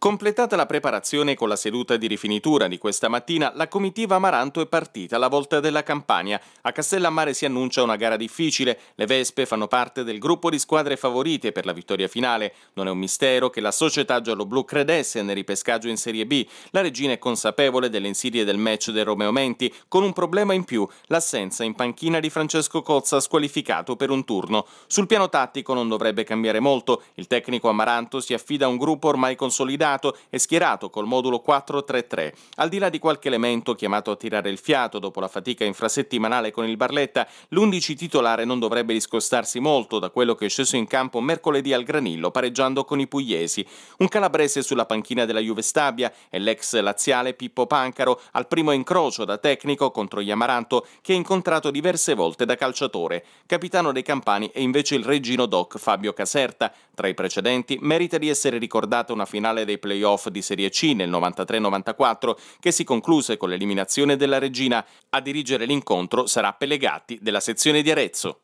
Completata la preparazione con la seduta di rifinitura di questa mattina, la comitiva Amaranto è partita alla volta della campagna. A Castellammare si annuncia una gara difficile, le Vespe fanno parte del gruppo di squadre favorite per la vittoria finale. Non è un mistero che la società gialloblu credesse nel ripescaggio in Serie B. La regina è consapevole delle insidie del match del Romeo Menti, con un problema in più, l'assenza in panchina di Francesco Cozza squalificato per un turno. Sul piano tattico non dovrebbe cambiare molto, il tecnico Amaranto si affida a un gruppo ormai consolidato guidato e schierato col modulo 433. Al di là di qualche elemento chiamato a tirare il fiato dopo la fatica infrasettimanale con il Barletta, l'11 titolare non dovrebbe discostarsi molto da quello che è sceso in campo mercoledì al Granillo, pareggiando con i pugliesi. Un calabrese sulla panchina della Juve Stabia e l'ex laziale Pippo Pancaro al primo incrocio da tecnico contro Iamaranto che ha incontrato diverse volte da calciatore. Capitano dei Campani è invece il regino doc Fabio Caserta. Tra i precedenti merita di essere ricordata una finale dei dei playoff di Serie C nel 93-94 che si concluse con l'eliminazione della Regina. A dirigere l'incontro sarà Pellegatti della sezione di Arezzo.